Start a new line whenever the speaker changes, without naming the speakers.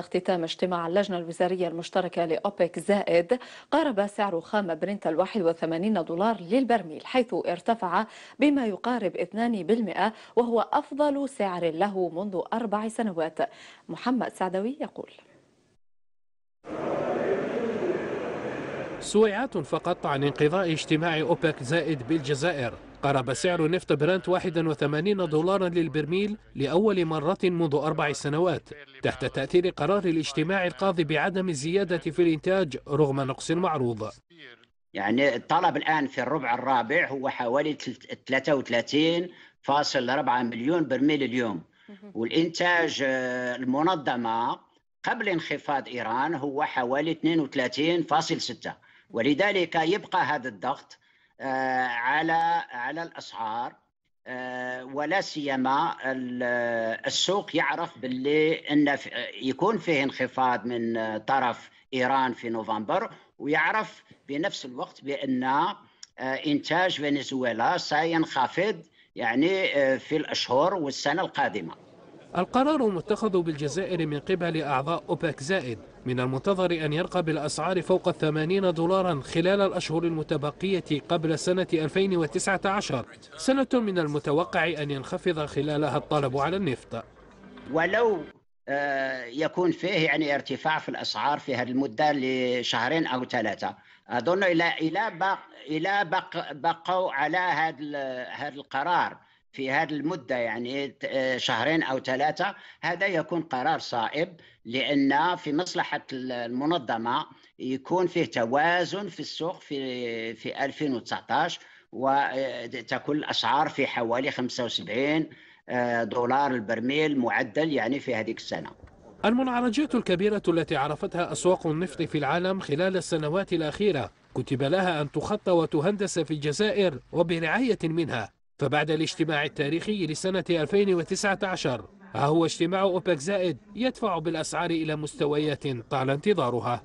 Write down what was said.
اختتام اجتماع اللجنة الوزارية المشتركة لأوبك زائد قارب سعر خام برنت الواحد وثمانين دولار للبرميل حيث ارتفع بما يقارب 2% وهو أفضل سعر له منذ أربع سنوات محمد سعدوي يقول سويعات فقط عن انقضاء اجتماع أوبك زائد بالجزائر قرب سعر نفط برنت 81 دولارا للبرميل لأول مرة منذ أربع سنوات تحت تأثير قرار الاجتماع القاضي بعدم الزيادة في الإنتاج رغم نقص المعروض
يعني الطلب الآن في الربع الرابع هو حوالي 33.4 مليون برميل اليوم والإنتاج آه، المنظمة قبل انخفاض إيران هو حوالي 32.6 ولذلك يبقى هذا الضغط آه، على على الاسعار آه، ولا سيما آه، السوق يعرف باللي ان يكون فيه انخفاض من طرف ايران في نوفمبر ويعرف بنفس الوقت بان انتاج فنزويلا سينخفض يعني في الاشهر والسنه القادمه
القرار متخذ بالجزائر من قبل أعضاء أوبك زائد من المنتظر أن يرقى بالأسعار فوق الثمانين دولارا خلال الأشهر المتبقية قبل سنة 2019 سنة من المتوقع أن ينخفض خلالها الطلب على النفط
ولو آه، يكون فيه يعني ارتفاع في الاسعار في هذه المده لشهرين او ثلاثه اظن الى الى بق الى بق بقوا على هذا هذا القرار في هذه المدة يعني آه، شهرين أو ثلاثة هذا يكون قرار صائب لأن في مصلحة المنظمة يكون فيه توازن في السوق في في 2019 وتكون الأسعار في حوالي 75 آه، دولار البرميل معدل يعني في هذه السنة
المنعرجات الكبيرة التي عرفتها أسواق النفط في العالم خلال السنوات الأخيرة كتب لها أن تخطى وتهندس في الجزائر وبرعاية منها فبعد الاجتماع التاريخي لسنة 2019 ها هو اجتماع أوبك زائد يدفع بالأسعار إلى مستويات طال انتظارها